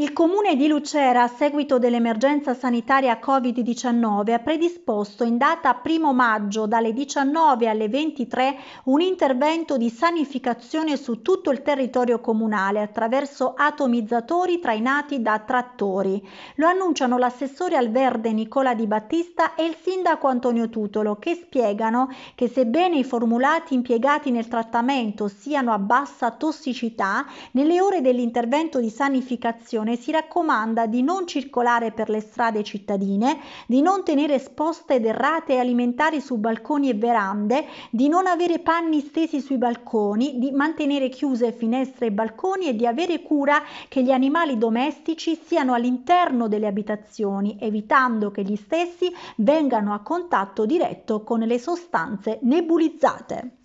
Il comune di Lucera, a seguito dell'emergenza sanitaria Covid-19, ha predisposto in data 1 maggio dalle 19 alle 23 un intervento di sanificazione su tutto il territorio comunale attraverso atomizzatori trainati da trattori. Lo annunciano l'assessore al verde Nicola Di Battista e il sindaco Antonio Tutolo che spiegano che sebbene i formulati impiegati nel trattamento siano a bassa tossicità, nelle ore dell'intervento di sanificazione Comunicazione si raccomanda di non circolare per le strade cittadine, di non tenere esposte derrate alimentari su balconi e verande, di non avere panni stesi sui balconi, di mantenere chiuse finestre e balconi e di avere cura che gli animali domestici siano all'interno delle abitazioni, evitando che gli stessi vengano a contatto diretto con le sostanze nebulizzate.